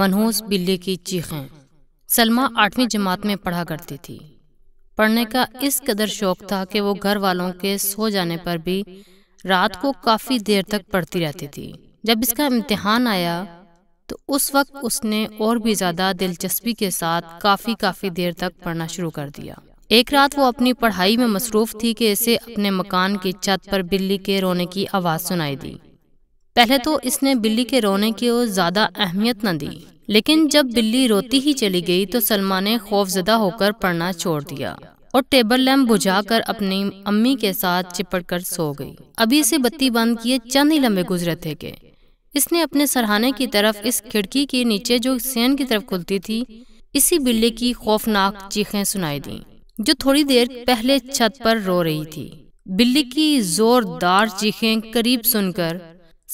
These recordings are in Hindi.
मनहूस बिल्ली की चीखें सलमा आठवीं जमात में पढ़ा करती थी पढ़ने का इस कदर शौक था कि वो घर वालों के सो जाने पर भी रात को काफ़ी देर तक पढ़ती रहती थी जब इसका इम्तहान आया तो उस वक्त उसने और भी ज़्यादा दिलचस्पी के साथ काफ़ी काफ़ी देर तक पढ़ना शुरू कर दिया एक रात वो अपनी पढ़ाई में मसरूफ़ थी कि इसे अपने मकान की छत पर बिल्ली के रोने की आवाज़ सुनाई दी पहले तो इसने बिल्ली के रोने की ओर ज्यादा अहमियत न दी लेकिन जब बिल्ली रोती ही चली गई तो सलमा ने खौफजदा होकर पढ़ना छोड़ दिया और टेबल लैम्प बुझाकर अपनी अम्मी के साथ चिपट कर सो गई अभी से बत्ती बंद किए चंद ही लंबे गुजरे थे के इसने अपने सरहाने की तरफ इस खिड़की के नीचे जो सेन की तरफ खुलती थी इसी बिल्ली की खौफनाक चीखें सुनाई दी जो थोड़ी देर पहले छत पर रो रही थी बिल्ली की जोरदार चीखें करीब सुनकर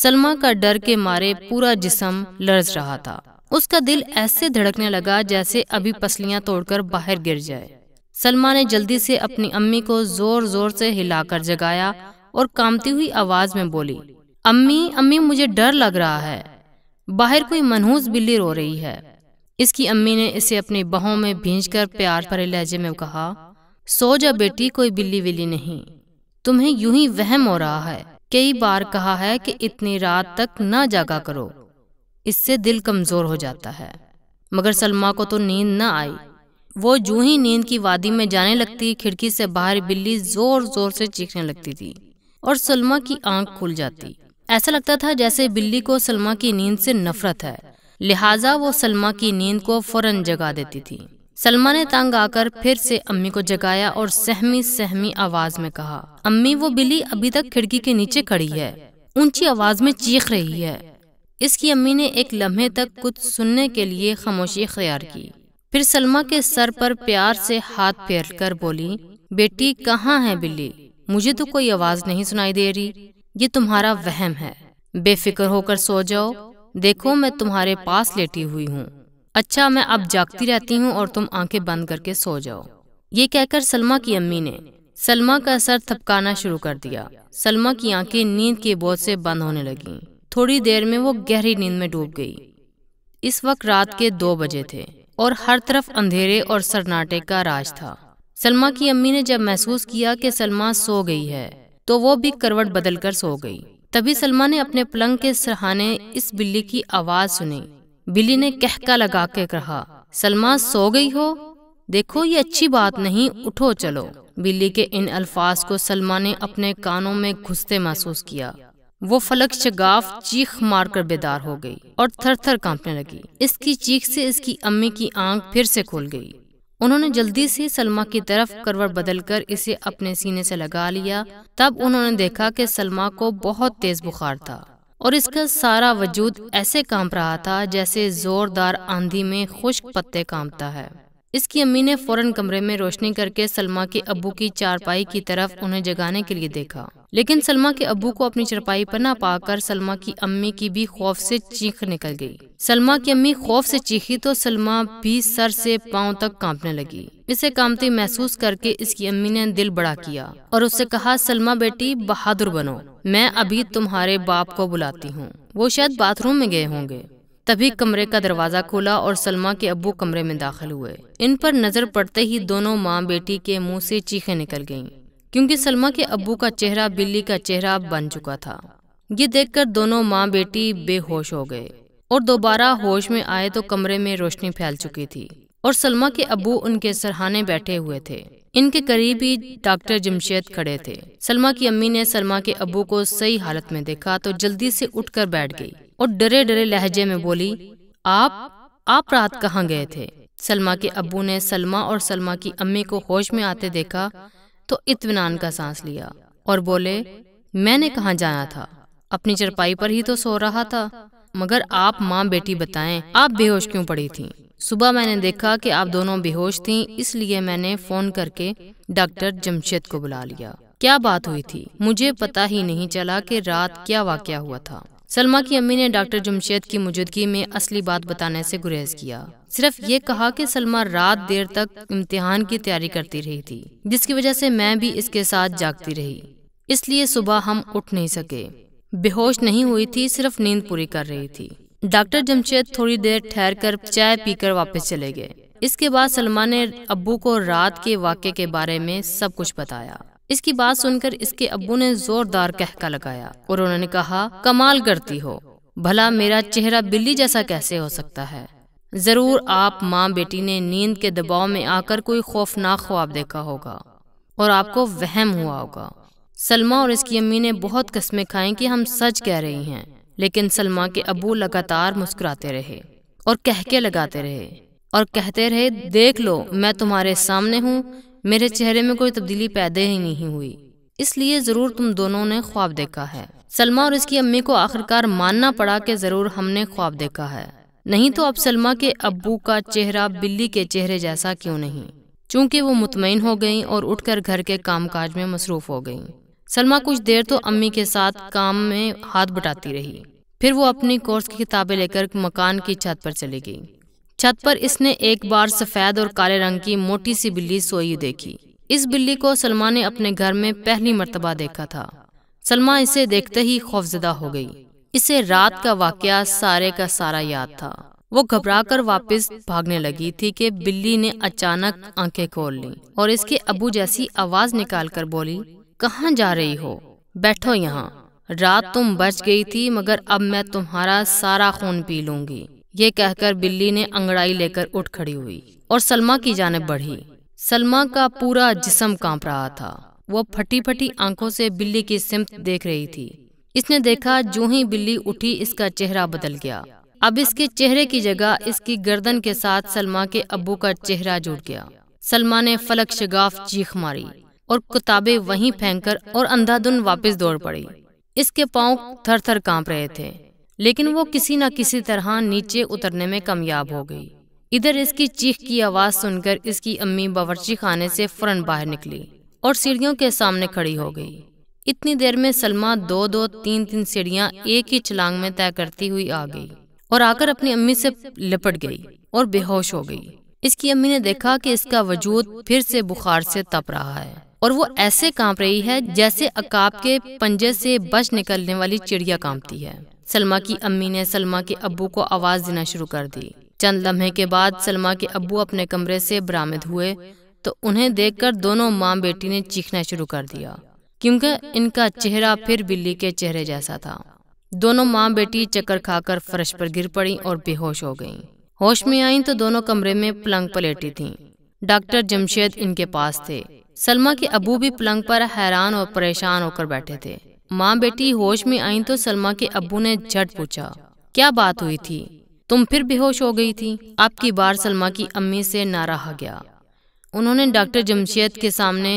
सलमा का डर के मारे पूरा जिसम लर्ज रहा था उसका दिल ऐसे धड़कने लगा जैसे अभी पसलियां तोड़कर बाहर गिर जाए सलमा ने जल्दी से अपनी अम्मी को जोर जोर से हिलाकर जगाया और कामती हुई आवाज में बोली अम्मी अम्मी मुझे डर लग रहा है बाहर कोई मनहूस बिल्ली रो रही है इसकी अम्मी ने इसे अपनी बहों में भींच प्यार भरे लहजे में कहा सो जा बेटी कोई बिल्ली विल्ली नहीं तुम्हें यूं ही वहम हो रहा है कई बार कहा है कि इतनी रात तक ना जागा करो इससे दिल कमज़ोर हो जाता है मगर सलमा को तो नींद ना आई वो जू ही नींद की वादी में जाने लगती खिड़की से बाहर बिल्ली जोर जोर से चीखने लगती थी और सलमा की आंख खुल जाती ऐसा लगता था जैसे बिल्ली को सलमा की नींद से नफरत है लिहाजा वो सलमा की नींद को फौरन जगा देती थी सलमा ने तंग आकर फिर से अम्मी को जगाया और सहमी सहमी आवाज में कहा अम्मी वो बिल्ली अभी तक खिड़की के नीचे खड़ी है ऊंची आवाज में चीख रही है इसकी अम्मी ने एक लम्हे तक कुछ सुनने के लिए खामोशी अख्तियार की फिर सलमा के सर पर प्यार से हाथ फेर कर बोली बेटी कहाँ है बिल्ली मुझे तो कोई आवाज नहीं सुनाई दे रही ये तुम्हारा वहम है बेफिक्र होकर सो जाओ देखो मैं तुम्हारे पास लेटी हुई हूँ अच्छा मैं अब जागती रहती हूँ और तुम आंखें बंद करके सो जाओ ये कहकर सलमा की अम्मी ने सलमा का सर थपकाना शुरू कर दिया सलमा की आंखें नींद के बोझ से बंद होने लगीं। थोड़ी देर में वो गहरी नींद में डूब गई इस वक्त रात के दो बजे थे और हर तरफ अंधेरे और सरनाटे का राज था सलमा की अम्मी ने जब महसूस किया कि सलमा सो गई है तो वो भी करवट बदल कर सो गई तभी सलमा ने अपने पलंग के सरहाने इस बिल्ली की आवाज सुनी बिली ने कहका लगा के कहा सलमा सो गई हो देखो ये अच्छी बात नहीं उठो चलो बिल्ली के इन अल्फाज को सलमा ने अपने कानों में घुसते महसूस किया वो फलक शगाफ चीख मारकर बेदार हो गई और थर थर कांपने लगी इसकी चीख से इसकी अम्मी की आंख फिर से खोल गई उन्होंने जल्दी से सलमा की तरफ करवट बदलकर इसे अपने सीने से लगा लिया तब उन्होंने देखा कि सलमा को बहुत तेज बुखार था और इसका सारा वजूद ऐसे कांप रहा था जैसे जोरदार आंधी में खुश्क पत्ते कांपता है इसकी अम्मी ने फौरन कमरे में रोशनी करके सलमा के अबू की चारपाई की तरफ उन्हें जगाने के लिए देखा लेकिन सलमा के अबू को अपनी चरपाई पर ना पाकर सलमा की अम्मी की भी खौफ से चीख निकल गई सलमा की अम्मी खौफ से चीखी तो सलमा भी सर से पांव तक कांपने लगी इसे कामती महसूस करके इसकी अम्मी ने दिल बड़ा किया और उससे कहा सलमा बेटी बहादुर बनो मैं अभी तुम्हारे बाप को बुलाती हूँ वो शायद बाथरूम में गए होंगे तभी कमरे का दरवाजा खोला और सलमा के अबू कमरे में दाखिल हुए इन पर नजर पड़ते ही दोनों माँ बेटी के मुंह से चीखें निकल गईं क्योंकि सलमा के अबू का चेहरा बिल्ली का चेहरा बन चुका था ये देखकर दोनों माँ बेटी बेहोश हो गए और दोबारा होश में आए तो कमरे में रोशनी फैल चुकी थी और सलमा के अबू उनके सरहाने बैठे हुए थे इनके करीब ही डॉक्टर जमशेद खड़े थे सलमा की अम्मी ने सलमा के अबू को सही हालत में देखा तो जल्दी से उठकर बैठ गई और डरे डरे लहजे में बोली आप आप रात कहाँ गए थे सलमा के अबू ने सलमा और सलमा की अम्मी को होश में आते देखा तो इतमान का सांस लिया और बोले मैंने कहाँ जाना था अपनी चरपाई पर ही तो सो रहा था मगर आप माँ बेटी बताएं आप बेहोश क्यों पड़ी थीं? सुबह मैंने देखा कि आप दोनों बेहोश थीं, इसलिए मैंने फोन करके डॉक्टर जमशेद को बुला लिया क्या बात हुई थी मुझे पता ही नहीं चला कि रात क्या वाक्य हुआ था सलमा की अम्मी ने डॉक्टर जमशेद की मौजूदगी में असली बात बताने से गुरेज किया सिर्फ ये कहा कि सलमा रात देर तक इम्तिहान की तैयारी करती रही थी जिसकी वजह से मैं भी इसके साथ जागती रही इसलिए सुबह हम उठ नहीं सके बेहोश नहीं हुई थी सिर्फ नींद पूरी कर रही थी डॉक्टर जमशेद थोड़ी देर ठहर कर चाय पीकर वापस चले गए इसके बाद सलमा ने अबू को रात के वाक्य के बारे में सब कुछ बताया इसकी बात सुनकर इसके अब्बू ने जोरदार कहका लगाया और उन्होंने कहा कमाल करती हो भला मेरा चेहरा बिल्ली जैसा कैसे हो सकता है जरूर आप माँ बेटी ने नींद के दबाव में आकर कोई खौफनाक ख्वाब देखा होगा और आपको वहम हुआ होगा सलमा और इसकी अम्मी ने बहुत कस्में खाएं कि हम सच कह रही हैं लेकिन सलमा के अबू लगातार मुस्कुराते रहे और कहके लगाते रहे और कहते रहे देख लो मैं तुम्हारे सामने हूँ मेरे चेहरे में कोई तब्दीली पैदा ही नहीं हुई इसलिए जरूर तुम दोनों ने ख्वाब देखा है सलमा और इसकी अम्मी को आखिरकार मानना पड़ा कि जरूर हमने ख्वाब देखा है नहीं तो अब सलमा के अबू का चेहरा बिल्ली के चेहरे जैसा क्यों नहीं चूंकि वो मुतमिन हो गईं और उठकर घर के कामकाज में मसरूफ हो गईं। सलमा कुछ देर तो अम्मी के साथ काम में हाथ बटाती रही फिर वो अपनी कोर्स की किताबें लेकर मकान की छत पर चली गई छत पर इसने एक बार सफेद और काले रंग की मोटी सी बिल्ली सोई देखी इस बिल्ली को सलमा ने अपने घर में पहली मरतबा देखा था सलमा इसे देखते ही खौफजदा हो गई इसे रात का वाकया सारे का सारा याद था वो घबराकर वापस भागने लगी थी कि बिल्ली ने अचानक आंखें खोल ली और इसके अबू जैसी आवाज निकालकर बोली कहाँ जा रही हो बैठो यहाँ रात तुम बच गई थी मगर अब मैं तुम्हारा सारा खून पी लूंगी ये कहकर बिल्ली ने अंगड़ाई लेकर उठ खड़ी हुई और सलमा की जानब बढ़ी सलमा का पूरा जिसम कांप रहा था वो फटी फटी आंखों से बिल्ली की सिमत देख रही थी इसने देखा जो ही बिल्ली उठी इसका चेहरा बदल गया अब इसके चेहरे की जगह इसकी गर्दन के साथ सलमा के अबू का चेहरा जुड़ गया सलमा ने फलक शगाफ चीख मारी और किताबें वहीं फेंककर और अंधाधुन वापस दौड़ पड़ी इसके पांव थर थर कांप रहे थे लेकिन वो किसी न किसी तरह नीचे उतरने में कामयाब हो गई इधर इसकी चीख की आवाज सुनकर इसकी अम्मी बावर्ची खाने से फौरन बाहर निकली और सीढ़ियों के सामने खड़ी हो गई इतनी देर में सलमा दो दो तीन तीन सीढ़ियां एक ही छलांग में तय करती हुई आ गई और आकर अपनी अम्मी से लिपट गई और बेहोश हो गई इसकी अम्मी ने देखा कि इसका वजूद फिर से बुखार से तप रहा है और वो ऐसे कांप रही है जैसे अकाब के पंजे से बच निकलने वाली चिड़िया कांपती है सलमा की अम्मी ने सलमा के अबू को आवाज़ देना शुरू कर दी चंद लम्हे के बाद सलमा के अबू अपने कमरे से बरामद हुए तो उन्हें देखकर दोनों माँ बेटी ने चीखना शुरू कर दिया क्योंकि इनका चेहरा फिर बिल्ली के चेहरे जैसा था दोनों माँ बेटी चक्कर खाकर फर्श पर गिर पड़ी और बेहोश हो गईं। होश में आईं तो दोनों कमरे में पलंग पर लेटी थीं। डॉक्टर जमशेद इनके पास थे सलमा के अबू भी पलंग पर हैरान और परेशान होकर बैठे थे माँ बेटी होश में आई तो सलमा के अबू ने झट पूछा क्या बात हुई थी तुम फिर बेहोश हो गई थी आपकी बार सलमा की अम्मी से ना रहा गया उन्होंने डॉक्टर जमशेद के सामने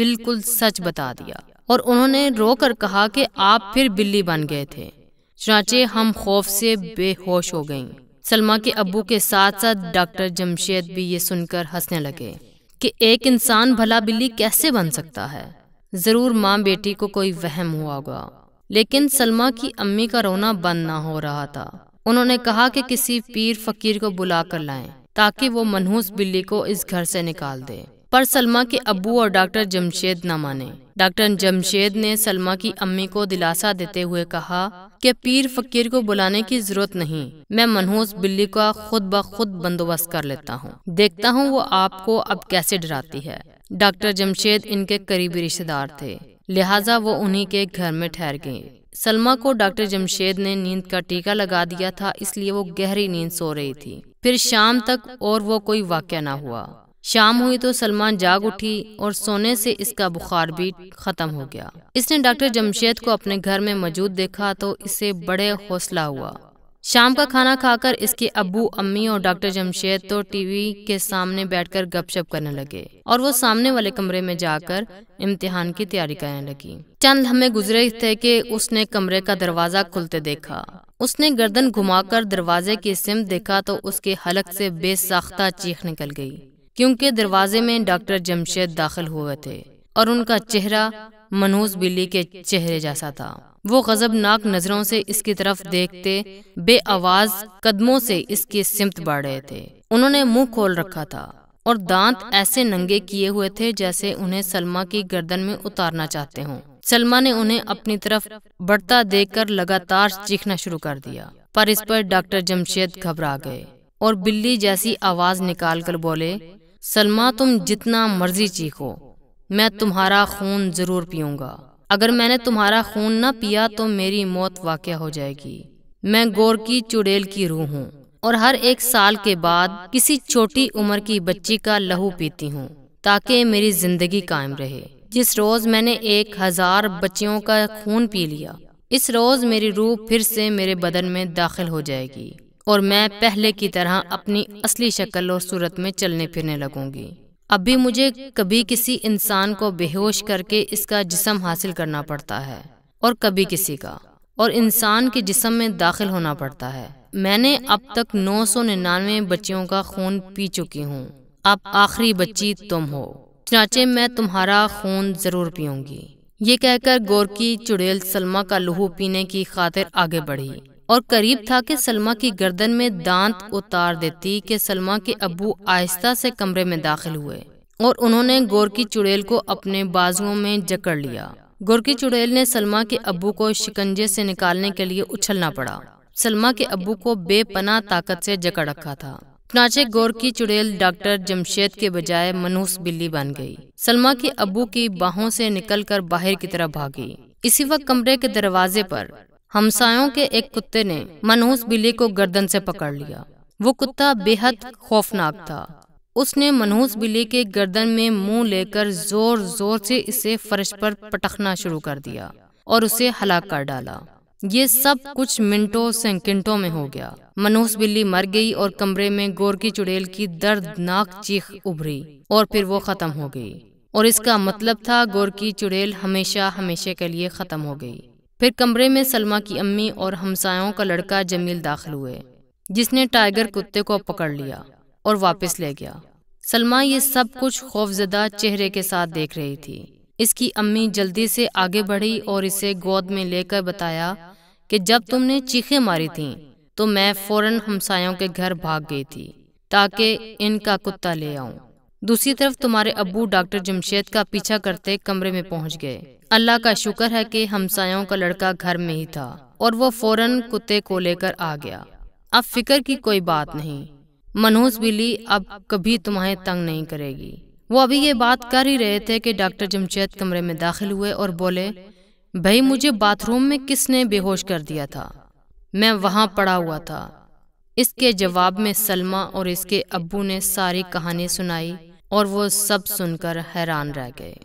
बिल्कुल सच बता दिया और उन्होंने रो कर कहा कि आप फिर बिल्ली बन गए थे चुनाचे हम खौफ से बेहोश हो गईं। सलमा के अबू के साथ साथ डॉक्टर जमशेद भी ये सुनकर हंसने लगे कि एक इंसान भला बिल्ली कैसे बन सकता है ज़रूर माँ बेटी को कोई वहम हुआ होगा लेकिन सलमा की अम्मी का रोना बंद ना हो रहा था उन्होंने कहा कि किसी पीर फकीर को बुला कर लाए ताकि वो मनहूस बिल्ली को इस घर से निकाल दे पर सलमा के अबू और डॉक्टर जमशेद न माने डॉक्टर जमशेद ने सलमा की अम्मी को दिलासा देते हुए कहा कि पीर फकीर को बुलाने की जरूरत नहीं मैं मनहूस बिल्ली का खुद ब खुद बंदोबस्त कर लेता हूँ देखता हूँ वो आपको अब कैसे डराती है डॉक्टर जमशेद इनके करीबी रिश्तेदार थे लिहाजा वो उन्हीं के घर में ठहर गए सलमा को डॉक्टर जमशेद ने नींद का टीका लगा दिया था इसलिए वो गहरी नींद सो रही थी फिर शाम तक और वो कोई वाक्य ना हुआ शाम हुई तो सलमान जाग उठी और सोने से इसका बुखार भी खत्म हो गया इसने डॉक्टर जमशेद को अपने घर में मौजूद देखा तो इसे बड़े हौसला हुआ शाम का खाना खाकर इसके अबू अम्मी और डॉक्टर जमशेद तो टीवी के सामने बैठकर गपशप करने लगे और वो सामने वाले कमरे में जाकर इम्तिहान की तैयारी करने लगी चंद हमें गुजरे थे कि उसने कमरे का दरवाजा खुलते देखा उसने गर्दन घुमाकर दरवाजे की सिम देखा तो उसके हलक से बेसाख्ता चीख निकल गई क्योंकि दरवाजे में डॉक्टर जमशेद दाखिल हुए थे और उनका चेहरा मनोज बिल्ली के चेहरे जैसा था वो गजबनाक नजरों से इसकी तरफ देखते बे आवाज कदमों से इसके सिमत बढ़ रहे थे उन्होंने मुंह खोल रखा था और दांत ऐसे नंगे किए हुए थे जैसे उन्हें सलमा की गर्दन में उतारना चाहते हों। सलमा ने उन्हें अपनी तरफ बढ़ता देखकर लगातार चीखना शुरू कर दिया पर इस पर डॉक्टर जमशेद घबरा गए और बिल्ली जैसी आवाज निकाल कर बोले सलमा तुम जितना मर्जी चीखो मैं तुम्हारा खून जरूर पीऊँगा अगर मैंने तुम्हारा खून न पिया तो मेरी मौत वाक़ हो जाएगी मैं गोर की चुड़ैल की रूह हूँ और हर एक साल के बाद किसी छोटी उम्र की बच्ची का लहू पीती हूँ ताकि मेरी जिंदगी कायम रहे जिस रोज मैंने एक हजार बच्चियों का खून पी लिया इस रोज मेरी रूह फिर से मेरे बदन में दाखिल हो जाएगी और मैं पहले की तरह अपनी असली शक्ल और सूरत में चलने फिरने लगूंगी अभी मुझे कभी किसी इंसान को बेहोश करके इसका जिसम हासिल करना पड़ता है और कभी किसी का और इंसान के जिसम में दाखिल होना पड़ता है मैंने अब तक 999 बच्चियों का खून पी चुकी हूँ अब आखिरी बच्ची तुम हो चाचे मैं तुम्हारा खून जरूर पीऊंगी ये कहकर गोरकी चुड़ैल सलमा का लहू पीने की खातिर आगे बढ़ी और करीब था कि सलमा की गर्दन में दांत उतार देती कि सलमा के अबू आहिस्ता से कमरे में दाखिल हुए और उन्होंने गोर की चुड़ैल को अपने बाजुओं में जकड़ लिया गोर की चुड़ैल ने सलमा के अबू को शिकंजे से निकालने के लिए उछलना पड़ा सलमा के अबू को बेपना ताकत से जकड़ रखा था नाचे गौर की चुड़ैल डॉक्टर जमशेद के बजाय मनहूस बिल्ली बन गई सलमा के अबू की बाहों से निकलकर बाहर की तरफ भागी इसी वक्त कमरे के दरवाजे पर हमसायों के एक कुत्ते ने मनहूस बिल्ली को गर्दन से पकड़ लिया वो कुत्ता बेहद खौफनाक था उसने मनहूस बिल्ली के गर्दन में मुंह लेकर जोर जोर से इसे फर्श पर पटकना शुरू कर दिया और उसे हलाक कर डाला ये सब कुछ मिनटों सेकंडों में हो गया मनहूस बिल्ली मर गई और कमरे में गोर की चुड़ैल की दर्दनाक चीख उभरी और फिर वो खत्म हो गई और इसका मतलब था गोर की चुड़ैल हमेशा हमेशा के लिए खत्म हो गई फिर कमरे में सलमा की अम्मी और हमसायों का लड़का जमील दाखिल हुए जिसने टाइगर कुत्ते को पकड़ लिया और वापस ले गया सलमा ये सब कुछ खौफजदा चेहरे के साथ देख रही थी इसकी अम्मी जल्दी से आगे बढ़ी और इसे गोद में लेकर बताया कि जब तुमने चीखें मारी थीं तो मैं फौरन हमसायों के घर भाग गई थी ताकि इनका कुत्ता ले आऊं दूसरी तरफ तुम्हारे अबू डॉक्टर जमशेद का पीछा करते कमरे में पहुंच गए अल्लाह का शुक्र है कि हमसायों का लड़का घर में ही था और वो फौरन कुत्ते को लेकर आ गया अब फिक्र की कोई बात नहीं मनहूस बिली अब कभी तुम्हें तंग नहीं करेगी वो अभी ये बात कर ही रहे थे कि डॉक्टर जमशेद कमरे में दाखिल हुए और बोले भाई मुझे बाथरूम में किसने बेहोश कर दिया था मैं वहाँ पड़ा हुआ था इसके जवाब में सलमा और इसके अब्बू ने सारी कहानी सुनाई और वो सब सुनकर हैरान रह गए